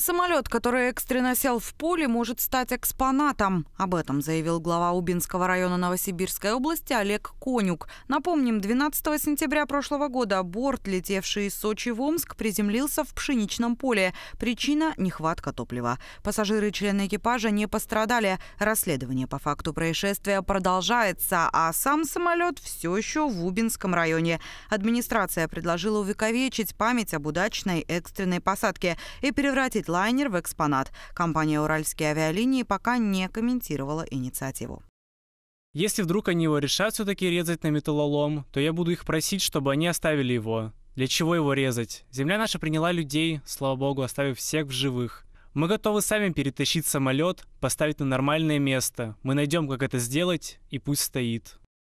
Самолет, который экстренно сел в поле, может стать экспонатом. Об этом заявил глава Убинского района Новосибирской области Олег Конюк. Напомним, 12 сентября прошлого года борт, летевший из Сочи в Омск, приземлился в пшеничном поле. Причина – нехватка топлива. Пассажиры и члены экипажа не пострадали. Расследование по факту происшествия продолжается, а сам самолет все еще в Убинском районе. Администрация предложила увековечить память об удачной экстренной посадке и превратить превратить лайнер в экспонат. Компания «Уральские авиалинии» пока не комментировала инициативу. Если вдруг они его решат все-таки резать на металлолом, то я буду их просить, чтобы они оставили его. Для чего его резать? Земля наша приняла людей, слава богу, оставив всех в живых. Мы готовы сами перетащить самолет, поставить на нормальное место. Мы найдем, как это сделать, и пусть стоит.